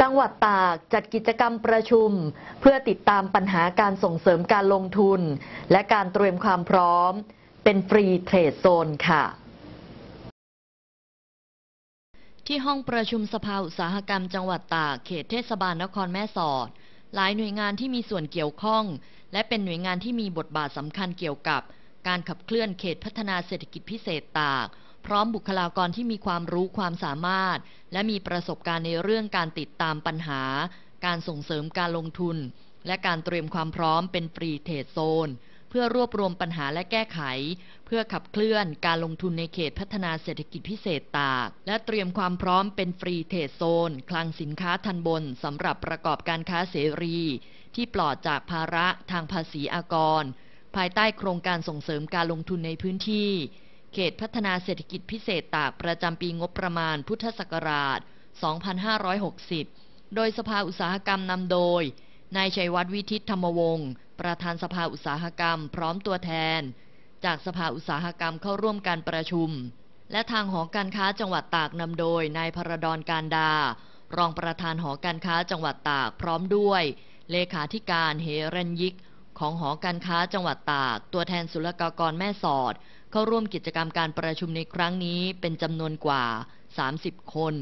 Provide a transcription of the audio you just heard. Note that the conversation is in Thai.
จังหวัดตากจัดกิจกรรมประชุมเพื่อติดตามปัญหาการส่งเสริมการลงทุน และการเตรียมความพร้อม เป็นฟรีเทรดโซนค่ะ ที่ห้องประชุมสภาอุตสาหกรรมจังหวัดตาก เขตเทศบาลนครแม่สอด หลายหน่วยงานที่มีส่วนเกี่ยวข้อง และเป็นหน่วยงานที่มีบทบาทสำคัญเกี่ยวกับ การขับเคลื่อนเขตพัฒนาเศรษฐกิจพิเศษตากพร้อมบุคลากรที่มีความรู้ความสามารถ และมีประสบการณ์ในเรื่องการติดตามปัญหา การส่งเสริมการลงทุน และการเตรียมความพร้อมเป็นฟรีเทรดโซน เพื่อรวบรวมปัญหาและแก้ไข เพื่อขับเคลื่อนการลงทุนในเขตพัฒนาเศรษฐกิจพิเศษตาก และเตรียมความพร้อมเป็นฟรีเทรดโซน คลังสินค้าทันบนสำหรับประกอบการค้าเสรี ที่ปลอดจากภาระทางภาษีอากร ภายใต้โครงการส่งเสริมการลงทุนในพื้นที่เขตพัฒนาเศรษฐกิจพิเศษตาก ประจำปีงบประมาณพุทธศักราช 2560 โดยสภาอุตสาหกรรมนำโดย นายชัยวัฒน์วิทิตธรรมวงศ์ ประธานสภาอุตสาหกรรม พร้อมตัวแทน จากสภาอุตสาหกรรมเข้าร่วมการประชุม และทางหอการค้าจังหวัดตากนำโดย นายพระดอนการดา รองประธานหอการค้าจังหวัดตากพร้อมด้วย เลขาธิการเฮรันยิกของหอการค้าจังหวัดตากตัวแทนศุลกากรแม่สอด เข้าร่วมกิจกรรมการประชุมในครั้งนี้เป็นจำนวนกว่า 30 คน